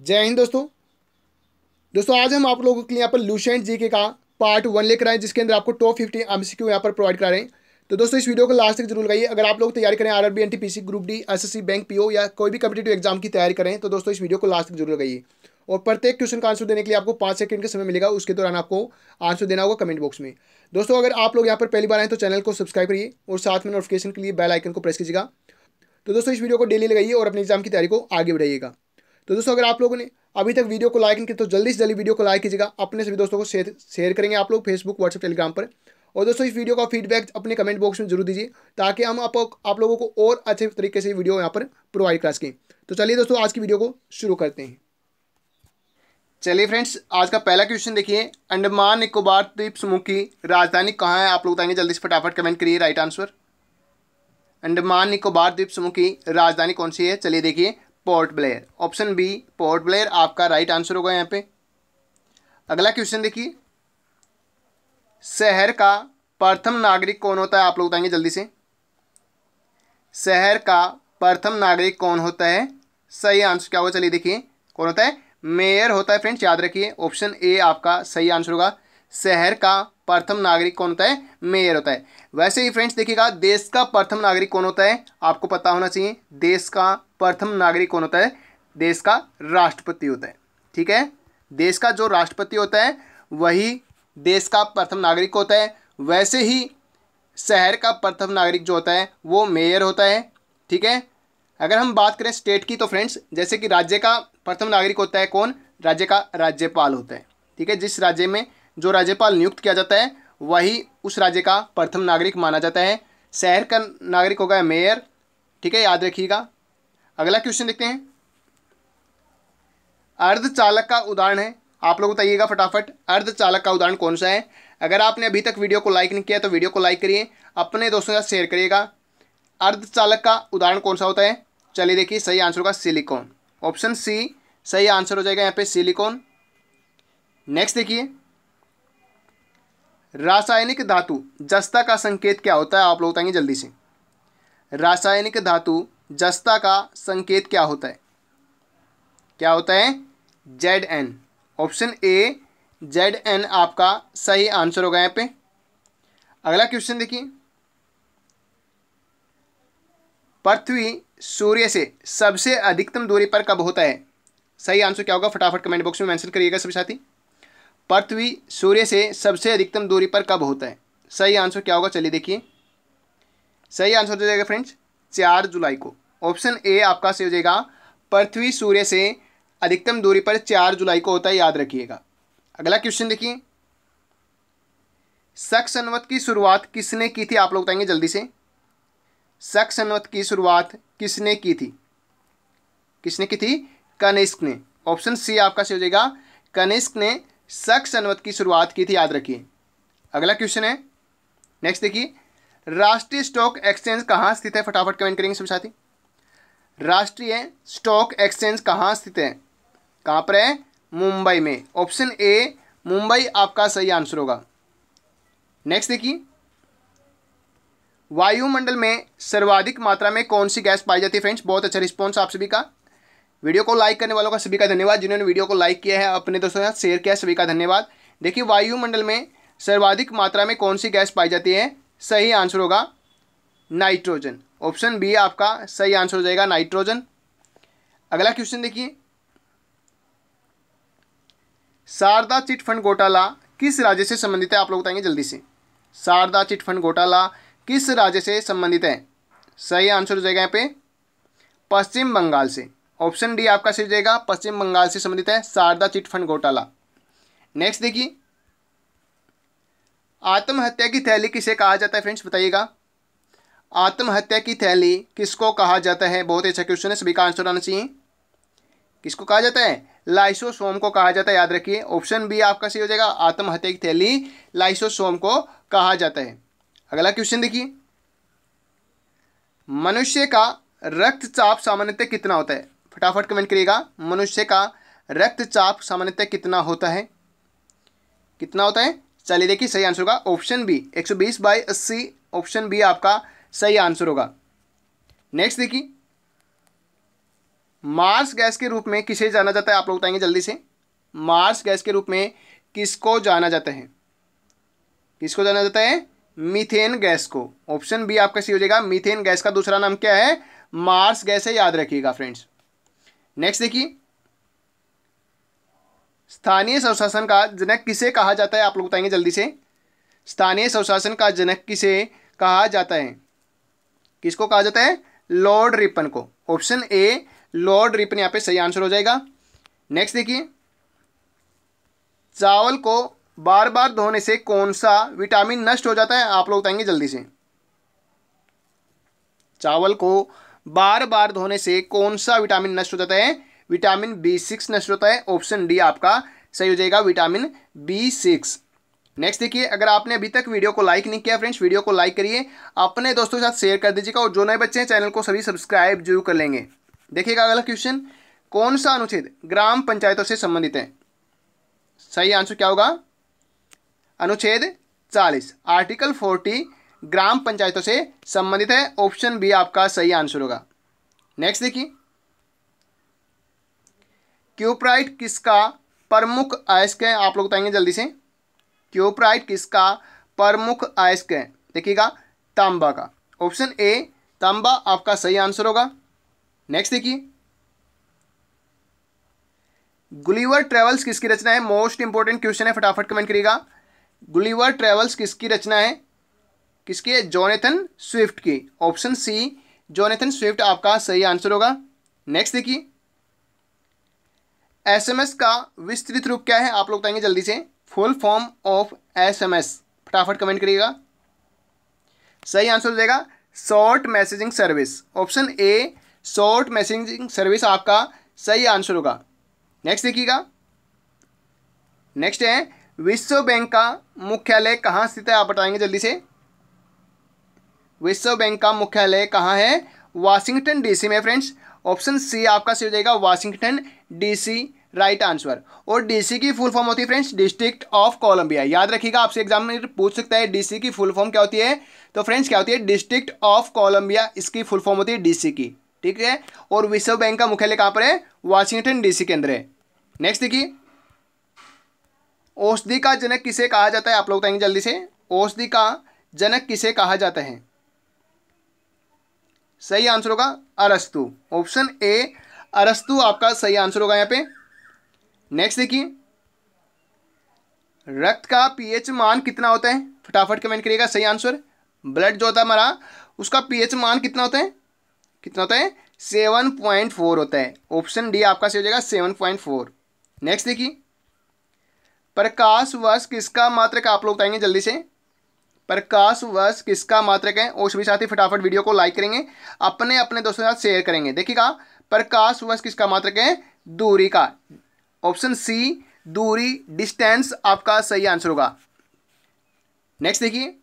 जय हिंद दोस्तों दोस्तों आज हम आप लोगों के लिए यहाँ पर लूशेंट जी के का पार्ट वन लेकर आए जिसके अंदर आपको top fifty M C Q यहाँ पर प्रोवाइड करा रहे हैं तो दोस्तों इस वीडियो को लास्ट तक जरूर लगाइए अगर आप लोग तैयारी करें R R B N T P C group D S S C bank P O या कोई भी कम्पिटेटिव एग्जाम की तैयारी करें तो दोस्तों इस वीडियो को लास्ट तक जरूर लगाइए और प्रत्येक क्वेश्चन का आंसर देने के लिए आपको पाँच सेकंड का समय मिलेगा उसके दौरान आपको आंसर देना होगा कमेंट बॉक्स में दोस्तों अगर आप लोग यहाँ पर पहली बार आए तो चैनल को सब्सक्राइब करिए और साथ में नोटिफिकेशन के लिए बेल आइकन को प्रेस कीजिएगा तो दोस्तों इस वीडियो को डेली लगाइए और अपने एग्जाम की तैयारी को आगे बढ़ाइएगा तो दोस्तों अगर आप लोगों ने अभी तक वीडियो को लाइक नहीं किया तो जल्दी से जल्दी वीडियो को लाइक कीजिएगा अपने सभी दोस्तों को शेयर शेयर करेंगे आप लोग फेसबुक व्हाट्सएप टेलीग्राम पर और दोस्तों इस वीडियो का फीडबैक अपने कमेंट बॉक्स में जरूर दीजिए ताकि हम आप, आप लोगों को और अच्छे तरीके से वीडियो यहाँ पर प्रोवाइड करा सकें तो चलिए दोस्तों आज की वीडियो को शुरू करते हैं चलिए फ्रेंड्स आज का पहला क्वेश्चन देखिए अंडमान निकोबार द्वीप समूह की राजधानी कहाँ है आप लोग बताएंगे जल्दी से फटाफट कमेंट करिए राइट आंसर अंडमान निकोबार द्वीप समूह की राजधानी कौन सी है चलिए देखिए पोर्ट ब्लेयर ऑप्शन बी पोर्ट ब्लेयर आपका राइट आंसर होगा यहाँ पे अगला क्वेश्चन देखिए शहर का प्रथम नागरिक कौन होता है आप लोग बताएंगे जल्दी से शहर का प्रथम नागरिक कौन होता है सही आंसर क्या होगा चलिए देखिए कौन होता है मेयर होता है फ्रेंड्स याद रखिए ऑप्शन ए आपका सही आंसर होगा शहर का प्रथम नागरिक कौन होता है मेयर होता है वैसे ही फ्रेंड्स देखिएगा देश का प्रथम नागरिक कौन होता है आपको पता होना चाहिए देश का प्रथम नागरिक कौन होता है देश का राष्ट्रपति होता है ठीक है देश का जो राष्ट्रपति होता है वही देश का प्रथम नागरिक होता है वैसे ही शहर का प्रथम नागरिक जो होता है वो मेयर होता है ठीक है अगर हम बात करें स्टेट की तो फ्रेंड्स जैसे कि राज्य का प्रथम नागरिक होता है कौन राज्य का राज्यपाल होता है ठीक है जिस राज्य में जो राज्यपाल नियुक्त किया जाता है वही उस राज्य का प्रथम नागरिक माना जाता है शहर का नागरिक होगा मेयर ठीक है याद रखिएगा अगला क्वेश्चन देखते हैं अर्धचालक का उदाहरण है आप लोग बताइएगा फटाफट अर्धचालक का उदाहरण कौन सा है अगर आपने अभी तक वीडियो को लाइक नहीं किया तो वीडियो को लाइक करिए अपने दोस्तों के साथ शेयर करिएगा अर्धचालक का उदाहरण कौन सा होता है चलिए देखिए सही आंसर होगा सिलिकॉन ऑप्शन सी सही आंसर हो जाएगा यहाँ पे सिलिकॉन नेक्स्ट देखिए रासायनिक धातु जस्ता का संकेत क्या होता है आप लोग बताएंगे जल्दी से रासायनिक धातु जस्ता का संकेत क्या होता है क्या होता है Z N option A Z N आपका सही आंसर होगा यहाँ पे अगला क्वेश्चन देखिए पृथ्वी सूर्य से सबसे अधिकतम दूरी पर कब होता है सही आंसर क्या होगा फटाफट कमेंट बॉक्स में मेंशन करिएगा सभी साथी पृथ्वी सूर्य से सबसे अधिकतम दूरी पर कब होता है सही आंसर क्या होगा चलिए देखिए सही आंसर हो जाएगा फ्रेंड्स चार जुलाई को ऑप्शन ए आपका सही हो जाएगा पृथ्वी सूर्य से अधिकतम दूरी पर चार जुलाई को होता है याद रखिएगा अगला क्वेश्चन देखिए शक सनवत की शुरुआत किसने की थी आप लोग बताएंगे जल्दी से शक सनवत की शुरुआत किसने की थी किसने की थी कनिष्क ने ऑप्शन सी आपका सही हो जाएगा कनिष्क ने शख्स अनवत की शुरुआत की थी याद रखिए अगला क्वेश्चन है नेक्स्ट देखिए राष्ट्रीय स्टॉक एक्सचेंज कहाँ स्थित है फटाफट कमेंट करेंगे सब साथी राष्ट्रीय स्टॉक एक्सचेंज कहाँ स्थित है कहाँ पर है मुंबई में ऑप्शन ए मुंबई आपका सही आंसर होगा नेक्स्ट देखिए वायुमंडल में सर्वाधिक मात्रा में कौन सी गैस पाई जाती है फ्रेंड्स बहुत अच्छा रिस्पॉन्स आप सभी का वीडियो को लाइक करने वालों का सभी का धन्यवाद जिन्होंने वीडियो को लाइक किया है अपने दोस्तों के साथ शेयर किया सभी का धन्यवाद देखिए वायुमंडल में सर्वाधिक मात्रा में कौन सी गैस पाई जाती है सही आंसर होगा नाइट्रोजन ऑप्शन बी आपका सही आंसर हो जाएगा नाइट्रोजन अगला क्वेश्चन देखिए शारदा चिटफंड घोटाला किस राज्य से संबंधित है आप लोग बताएंगे जल्दी से शारदा चिटफंड घोटाला किस राज्य से संबंधित है सही आंसर हो जाएगा यहाँ पे पश्चिम बंगाल से ऑप्शन डी आपका सही जाएगा पश्चिम बंगाल से संबंधित है शारदा चिटफंड घोटाला नेक्स्ट देखिए आत्महत्या की थैली किसे कहा जाता है फ्रेंड्स बताइएगा आत्महत्या की थैली किसको कहा जाता है बहुत अच्छा क्वेश्चन है सभी का आंसर आना चाहिए किसको कहा जाता है लाइसोसोम को कहा जाता है याद रखिए ऑप्शन बी आपका सही हो जाएगा आत्महत्या की थैली लाइसोसोम को कहा जाता है अगला क्वेश्चन देखिए मनुष्य का रक्तचाप सामान्यतः कितना होता है फटाफट कमेंट करिएगा मनुष्य का रक्तचाप सामान्यतः कितना होता है कितना होता है चलिए देखिए सही आंसर होगा ऑप्शन बी 120 सौ बीस बाई अस्सी ऑप्शन बी आपका सही आंसर होगा नेक्स्ट देखिए मार्स गैस के रूप में किसे जाना जाता है आप लोग बताएंगे जल्दी से मार्स गैस के रूप में किसको जाना जाता है किसको जाना जाता है मीथेन गैस को ऑप्शन बी आपका सही हो जाएगा मीथेन गैस का दूसरा नाम क्या है मार्स गैस है याद रखिएगा फ्रेंड्स नेक्स्ट देखिए स्थानीय स्वशासन का जनक किसे कहा जाता है आप लोग बताएंगे जल्दी से स्थानीय स्वशासन का जनक किसे कहा जाता है किसको कहा जाता है लॉर्ड रिपन को ऑप्शन ए लॉर्ड रिपन यहाँ पे सही आंसर हो जाएगा नेक्स्ट देखिए चावल को बार बार धोने से कौन सा विटामिन नष्ट हो जाता है आप लोग बताएंगे जल्दी से चावल को बार बार धोने से कौन सा विटामिन नष्ट हो जाता है विटामिन बी सिक्स नष्ट होता है ऑप्शन डी आपका सही हो जाएगा विटामिन बी सिक्स नेक्स्ट देखिए अगर आपने अभी तक वीडियो को लाइक नहीं किया फ्रेंड्स वीडियो को लाइक करिए अपने दोस्तों के साथ शेयर कर दीजिएगा और जो नए बच्चे हैं चैनल को सभी सब्सक्राइब जरूर कर लेंगे देखिएगा अगला क्वेश्चन कौन सा अनुच्छेद ग्राम पंचायतों से संबंधित है सही आंसर क्या होगा अनुच्छेद चालीस आर्टिकल फोर्टी ग्राम पंचायतों से संबंधित है ऑप्शन बी आपका सही आंसर होगा नेक्स्ट देखिए क्यूपराइट किसका प्रमुख अयस्क है आप लोग बताएंगे जल्दी से क्यूपराइट किसका प्रमुख अयस्क है देखिएगा तांबा का ऑप्शन ए तांबा आपका सही आंसर होगा नेक्स्ट देखिए गुलीवर ट्रेवल्स किसकी रचना है मोस्ट इंपॉर्टेंट क्वेश्चन है फटाफट कमेंट करिएगा गुलीवर ट्रेवल्स किसकी रचना है किसकी है जोनेथन स्विफ्ट की ऑप्शन सी जोनेथन स्विफ्ट आपका सही आंसर होगा नेक्स्ट देखिए एसएमएस का विस्तृत रूप क्या है आप लोग बताएंगे जल्दी से फुल फॉर्म ऑफ एसएमएस फटाफट कमेंट करिएगा सही आंसर हो जाएगा short messaging service option A short messaging service आपका सही आंसर होगा नेक्स्ट देखिएगा नेक्स्ट है विश्व बैंक का मुख्यालय कहाँ स्थित है आप बताएंगे जल्दी से विश्व बैंक का मुख्यालय कहाँ है वाशिंगटन डीसी में फ्रेंड्स ऑप्शन सी आपका सही हो जाएगा वाशिंगटन डीसी राइट आंसर और डीसी की फुल फॉर्म होती है फ्रेंड्स डिस्ट्रिक्ट ऑफ कोलंबिया याद रखिएगा आपसे एग्जाम में पूछ सकता है डीसी की फुल फॉर्म क्या होती है तो फ्रेंड्स क्या होती है डिस्ट्रिक्ट ऑफ कोलंबिया इसकी फुल फॉर्म होती है डीसी की ठीक है और विश्व बैंक का मुख्यालय कहाँ पर है वाशिंगटन डीसी के अंदर है नेक्स्ट देखिए औषधि का जनक किसे कहा जाता है आप लोग बताएंगे जल्दी से औषधि का जनक किसे कहा जाता है सही आंसर होगा अरस्तु ऑप्शन ए अरस्तु आपका सही आंसर होगा यहाँ पे नेक्स्ट देखिए रक्त का पीएच मान कितना होता है फटाफट कमेंट करिएगा सही आंसर ब्लड जो होता है हमारा उसका पीएच मान कितना होता है कितना होता है सेवन पॉइंट फोर होता है ऑप्शन डी आपका सही हो जाएगा सेवन पॉइंट फोर नेक्स्ट देखिए प्रकाश वर्ष किसका मात्रक आप लोग बताएंगे जल्दी से प्रकाश वर्ष किसका मात्रक है और सभी साथी फटाफट वीडियो को लाइक करेंगे अपने अपने दोस्तों के साथ शेयर करेंगे देखिएगा प्रकाश वर्ष किसका मात्रक है दूरी का ऑप्शन सी दूरी डिस्टेंस आपका सही आंसर होगा नेक्स्ट देखिए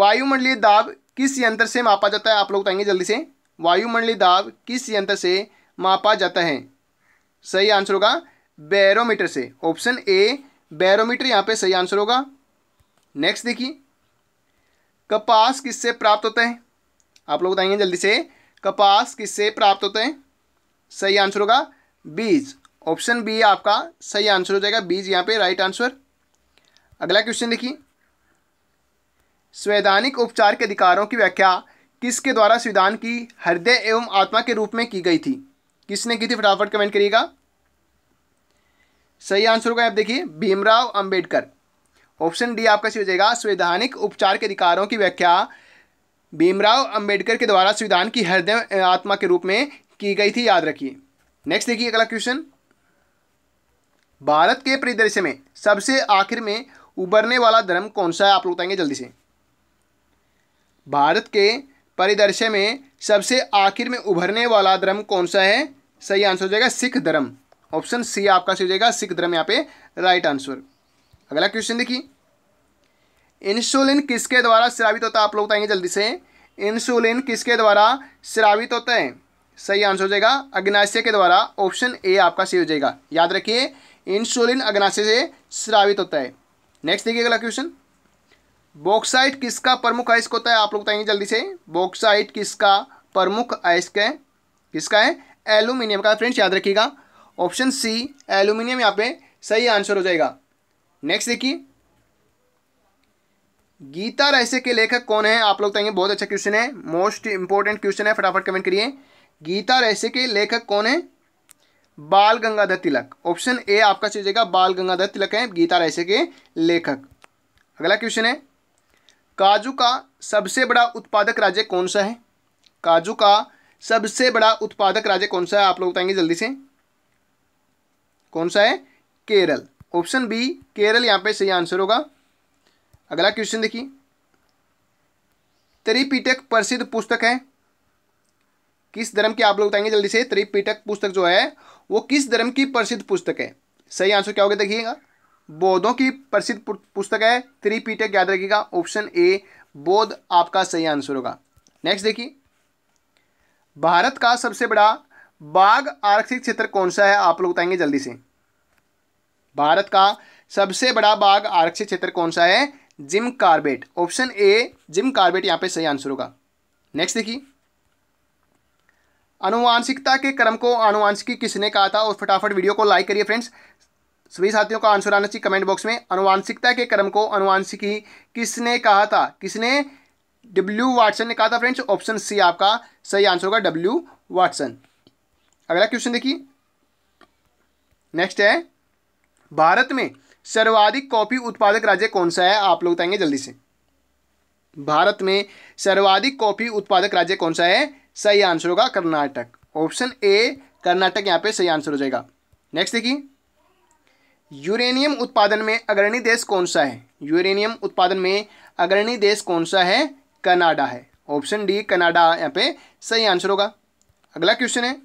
वायुमंडलीय दाब किस यंत्र से मापा जाता है आप लोग बताएंगे जल्दी से वायुमंडलीय दाब किस यंत्र से मापा जाता है सही आंसर होगा बैरोमीटर से ऑप्शन ए बैरोमीटर यहां पे सही आंसर होगा नेक्स्ट देखिए कपास किससे प्राप्त होता है आप लोग बताएंगे जल्दी से कपास किससे प्राप्त होता है सही आंसर होगा बीज ऑप्शन बी आपका सही आंसर हो जाएगा बीज यहाँ पे राइट आंसर अगला क्वेश्चन देखिए संवैधानिक उपचार के अधिकारों की व्याख्या किसके द्वारा संविधान की हृदय एवं आत्मा के रूप में की गई थी किसने की थी फटाफट कमेंट करिएगा सही आंसर होगा आप देखिए भीमराव अंबेडकर ऑप्शन डी आपका सही हो जाएगा संवैधानिक उपचार के अधिकारों की व्याख्या भीमराव अंबेडकर के द्वारा संविधान की हृदय आत्मा के रूप में की गई थी याद रखिए नेक्स्ट देखिए अगला क्वेश्चन भारत के परिदृश्य में सबसे आखिर में उभरने वाला धर्म कौन सा है आप लोग बताएंगे जल्दी से भारत के परिदृश्य में सबसे आखिर में उभरने वाला धर्म कौन सा है सही आंसर हो जाएगा सिख धर्म ऑप्शन सी आपका सही हो जाएगा सिख धर्म यहाँ पे राइट आंसर अगला क्वेश्चन देखिए इंसुलिन किसके द्वारा श्रावित होता है आप लोग बताएंगे जल्दी से इंसुलिन किसके द्वारा श्रावित होता है सही आंसर हो जाएगा अग्नाशय के द्वारा ऑप्शन ए आपका सही हो जाएगा याद रखिए इंसुलिन अग्नाशय से श्रावित होता है नेक्स्ट देखिए अगला क्वेश्चन बॉक्साइट किसका प्रमुख अयस्क होता है आप लोग बताएंगे जल्दी से बॉक्साइट किसका प्रमुख अयस्क है किसका है एल्यूमिनियम का फ्रेंड्स याद रखिएगा ऑप्शन सी एल्यूमिनियम यहाँ पे सही आंसर हो जाएगा नेक्स्ट देखिए गीता रहस्य के लेखक कौन है आप लोग बताएंगे तो बहुत अच्छा क्वेश्चन है मोस्ट इंपॉर्टेंट क्वेश्चन है फटाफट कमेंट करिए गीता रहस्य के लेखक कौन है बाल गंगाधर तिलक ऑप्शन ए आपका चीजेगा बाल गंगाधर तिलक है गीता रहस्य के लेखक अगला क्वेश्चन है काजू का सबसे बड़ा उत्पादक राज्य कौन सा है काजू का सबसे बड़ा उत्पादक राज्य कौन सा है आप लोग बताएंगे जल्दी से कौन सा है केरल ऑप्शन बी केरल यहाँ पे सही आंसर होगा अगला क्वेश्चन देखिए त्रिपीटक प्रसिद्ध पुस्तक है किस धर्म की आप लोग बताएंगे जल्दी से त्रिपीटक पुस्तक जो है वो किस धर्म की प्रसिद्ध पुस्तक है सही आंसर क्या होगा देखिएगा बौद्धों की प्रसिद्ध पुस्तक है त्रिपीटक याद रखिएगा ऑप्शन ए बौद्ध आपका सही आंसर होगा नेक्स्ट देखिए भारत का सबसे बड़ा बाघ आरक्षित क्षेत्र कौन सा है आप लोग बताएंगे जल्दी से भारत का सबसे बड़ा बाघ आरक्षित क्षेत्र कौन सा है Jim Corbett option A Jim Corbett यहां पे सही आंसर होगा नेक्स्ट देखिए अनुवांशिकता के क्रम को अनुवांशिकी किसने कहा था और फटाफट वीडियो को लाइक करिए फ्रेंड्स सभी साथियों का आंसर आना चाहिए कमेंट बॉक्स में अनुवांशिकता के क्रम को अनुवांशिकी किसने कहा था किसने डब्ल्यू वाटसन ने कहा था फ्रेंड्स ऑप्शन सी आपका सही आंसर होगा डब्ल्यू वाटसन अगला क्वेश्चन देखिए नेक्स्ट है भारत में सर्वाधिक कॉफ़ी उत्पादक राज्य कौन सा है आप लोग बताएंगे जल्दी से भारत में सर्वाधिक कॉफ़ी उत्पादक राज्य कौन सा है सही आंसर होगा कर्नाटक ऑप्शन ए कर्नाटक यहाँ पे सही आंसर हो जाएगा नेक्स्ट देखिए यूरेनियम उत्पादन में अग्रणी देश कौन सा है यूरेनियम उत्पादन में अग्रणी देश कौन सा है कनाडा है ऑप्शन डी कनाडा यहाँ पे सही आंसर होगा अगला क्वेश्चन है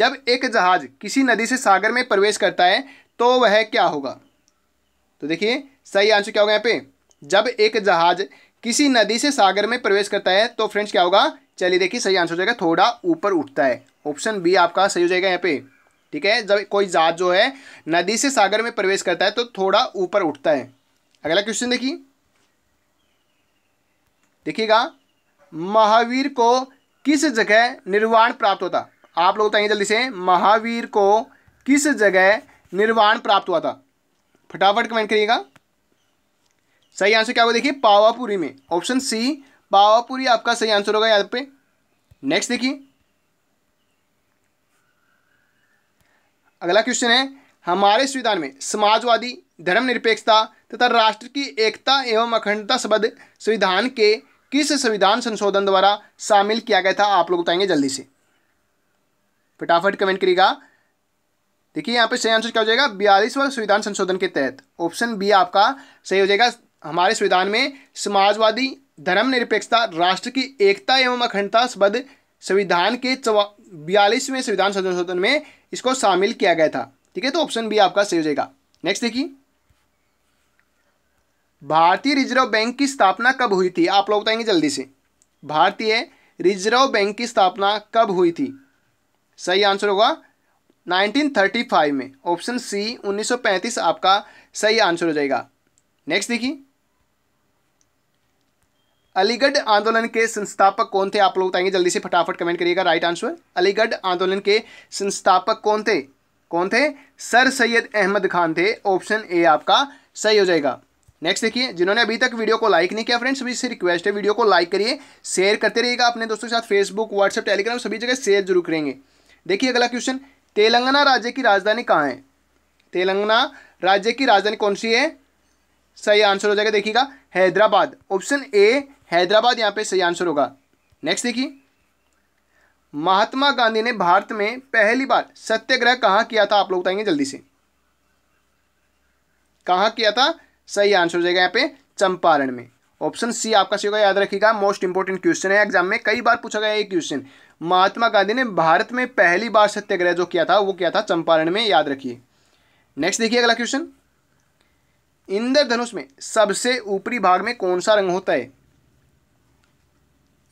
जब एक जहाज किसी नदी से सागर में प्रवेश करता है तो वह क्या होगा तो देखिए सही आंसर क्या होगा यहाँ पे जब एक जहाज किसी नदी से सागर में प्रवेश करता है तो फ्रेंड्स क्या होगा चलिए देखिए सही आंसर हो जाएगा थोड़ा ऊपर उठता है ऑप्शन बी आपका सही हो जाएगा यहाँ पे ठीक है जब कोई जहाज जो है नदी से सागर में प्रवेश करता है तो थोड़ा ऊपर उठता है अगला क्वेश्चन देखिए देखिएगा महावीर को किस जगह निर्वाण प्राप्त होता आप लोग बताइए जल्दी से महावीर को किस जगह निर्वाण प्राप्त हुआ था फटाफट कमेंट करिएगा सही आंसर क्या होगा देखिए पावापुरी में ऑप्शन सी पावापुरी आपका सही आंसर होगा यहां पे नेक्स्ट देखिए अगला क्वेश्चन है हमारे संविधान में समाजवादी धर्मनिरपेक्षता तथा राष्ट्र की एकता एवं अखंडता शब्द संविधान के किस संविधान संशोधन द्वारा शामिल किया गया था आप लोग बताएंगे जल्दी से फटाफट कमेंट करिएगा देखिए यहाँ पे सही आंसर क्या हो जाएगा बयालीसवा संविधान संशोधन के तहत ऑप्शन बी आपका सही हो जाएगा हमारे संविधान में समाजवादी धर्मनिरपेक्षता राष्ट्र की एकता एवं अखंडता शब्द संविधान के चौवा बयालीसवें संविधान संशोधन में इसको शामिल किया गया था ठीक है तो ऑप्शन बी आपका सही हो जाएगा नेक्स्ट देखिए भारतीय रिजर्व बैंक की स्थापना कब हुई थी आप लोग बताएंगे जल्दी से भारतीय रिजर्व बैंक की स्थापना कब हुई थी सही आंसर होगा 1935 में ऑप्शन सी 1935 आपका सही आंसर हो जाएगा नेक्स्ट देखिए अलीगढ़ आंदोलन के संस्थापक कौन थे आप लोग बताएंगे जल्दी से फटाफट कमेंट करिएगा राइट आंसर अलीगढ़ आंदोलन के संस्थापक कौन थे कौन थे सर सैयद अहमद खान थे ऑप्शन ए आपका सही हो जाएगा नेक्स्ट देखिए जिन्होंने अभी तक वीडियो को लाइक नहीं किया फ्रेंड्स सभी से रिक्वेस्ट है वीडियो को लाइक करिए शेयर करते रहिएगा अपने दोस्तों के साथ फेसबुक व्हाट्सएप टेलीग्राम सभी जगह शेयर जरूर करेंगे देखिए अगला क्वेश्चन तेलंगाना राज्य की राजधानी कहाँ है तेलंगाना राज्य की राजधानी कौन सी है सही आंसर हो जाएगा देखिएगा हैदराबाद ऑप्शन ए हैदराबाद यहाँ पे सही आंसर होगा नेक्स्ट देखिए महात्मा गांधी ने भारत में पहली बार सत्याग्रह कहाँ किया था आप लोग बताएंगे जल्दी से कहाँ किया था सही आंसर हो जाएगा यहाँ पे चंपारण में ऑप्शन सी आपका सही होगा याद रखिएगा मोस्ट इंपॉर्टेंट क्वेश्चन है एग्जाम में कई बार पूछा गया ये क्वेश्चन महात्मा गांधी ने भारत में पहली बार सत्याग्रह जो किया था वो किया था चंपारण में याद रखिए नेक्स्ट देखिए अगला क्वेश्चन इंद्रधनुष में सबसे ऊपरी भाग में कौन सा रंग होता है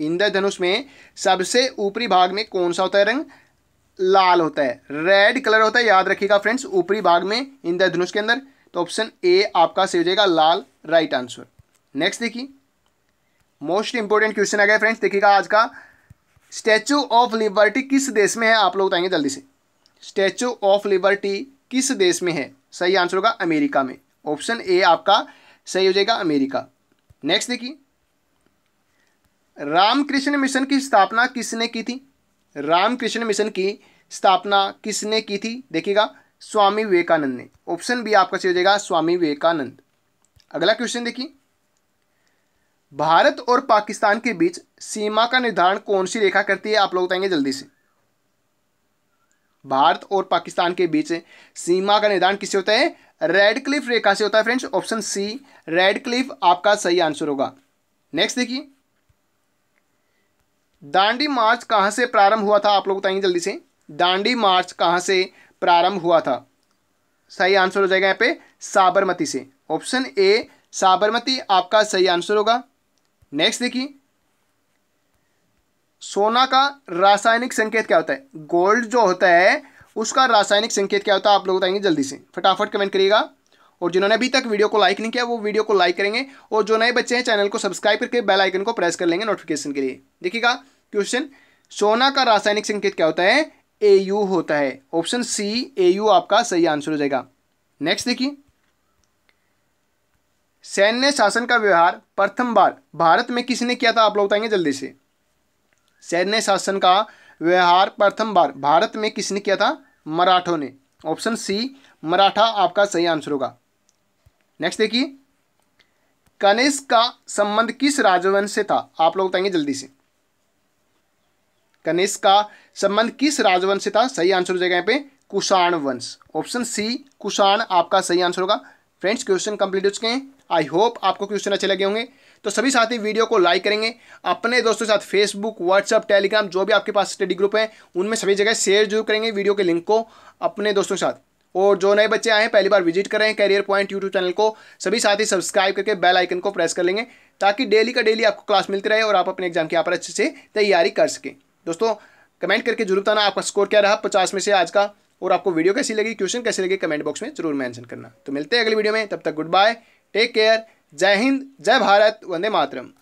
इंद्रधनुष में सबसे ऊपरी भाग में कौन सा होता है रंग लाल होता है रेड कलर होता है याद रखिएगा फ्रेंड्स ऊपरी भाग में इंद्रधनुष के अंदर तो ऑप्शन ए आपका सही हो जाएगा लाल राइट आंसर नेक्स्ट देखिए मोस्ट इंपोर्टेंट क्वेश्चन आ गया फ्रेंड्स देखिएगा आज का स्टैचू ऑफ लिबर्टी किस देश में है आप लोग बताएंगे जल्दी से स्टैचू ऑफ लिबर्टी किस देश में है सही आंसर होगा अमेरिका में ऑप्शन ए आपका सही हो जाएगा अमेरिका नेक्स्ट देखिए रामकृष्ण मिशन की स्थापना किसने की थी रामकृष्ण मिशन की स्थापना किसने की थी देखिएगा स्वामी विवेकानंद ने ऑप्शन बी आपका सही हो जाएगा स्वामी विवेकानंद अगला क्वेश्चन देखिए भारत और पाकिस्तान के बीच सीमा का निर्धारण कौन सी रेखा करती है आप लोग बताएंगे जल्दी से भारत और पाकिस्तान के बीच सीमा का निर्धारण किससे होता है रेड क्लिफ रेखा से होता है friends option C Radcliffe आपका सही आंसर होगा नेक्स्ट देखिए दांडी मार्च कहां से प्रारंभ हुआ था आप लोग बताएंगे जल्दी से दांडी मार्च कहां से प्रारंभ हुआ था सही आंसर हो जाएगा यहां पे साबरमती से ऑप्शन ए साबरमती आपका सही आंसर होगा नेक्स्ट देखिए सोना का रासायनिक संकेत क्या होता है गोल्ड जो होता है उसका रासायनिक संकेत क्या होता है आप लोग बताएंगे जल्दी से फटाफट कमेंट करिएगा और जिन्होंने अभी तक वीडियो को लाइक नहीं किया वो वीडियो को लाइक करेंगे और जो नए बच्चे हैं चैनल को सब्सक्राइब करके बेल आइकन को प्रेस कर लेंगे नोटिफिकेशन के लिए देखिएगा क्वेश्चन सोना का रासायनिक संकेत क्या होता है ए होता है ऑप्शन सी ए आपका सही आंसर हो जाएगा नेक्स्ट देखिए सैन्य शासन का व्यवहार प्रथम बार भारत में किसने किया था आप लोग बताएंगे जल्दी से सैन्य शासन का व्यवहार प्रथम बार भारत में किसने किया था मराठों ने ऑप्शन सी मराठा आपका सही आंसर होगा नेक्स्ट देखिए कनिष्क का संबंध किस राजवंश से था आप लोग बताएंगे जल्दी से कनिष्क का संबंध किस राजवंश से था सही आंसर हो जाएगा यहाँ पे कुषाण वंश ऑप्शन सी कुषाण आपका सही आंसर होगा फ्रेंड्स क्वेश्चन कंप्लीट हो चुके हैं आई होप आपको क्वेश्चन अच्छे लगे होंगे तो सभी साथी वीडियो को लाइक करेंगे अपने दोस्तों के साथ फेसबुक व्हाट्सअप टेलीग्राम जो भी आपके पास स्टडी ग्रुप है उनमें सभी जगह शेयर जरूर करेंगे वीडियो के लिंक को अपने दोस्तों के साथ और जो नए बच्चे आए हैं पहली बार विजिट कर रहे हैं करियर पॉइंट यूट्यूब चैनल को सभी साथी सब्सक्राइब करके बेल आइकन को प्रेस कर लेंगे ताकि डेली का डेली आपको क्लास मिलती रहे और आप अपने एग्जाम की यहाँ पर अच्छे से तैयारी कर सकें दोस्तों कमेंट करके जरूर बताना आपका स्कोर क्या रहा पचास में से आज का और आपको वीडियो कैसी लगी क्वेश्चन कैसे लगे कमेंट बॉक्स में जरूर मैंशन करना तो मिलते हैं अगली वीडियो में तब तक गुड बाय टेक केयर जय हिंद जय भारत वंदे मातरम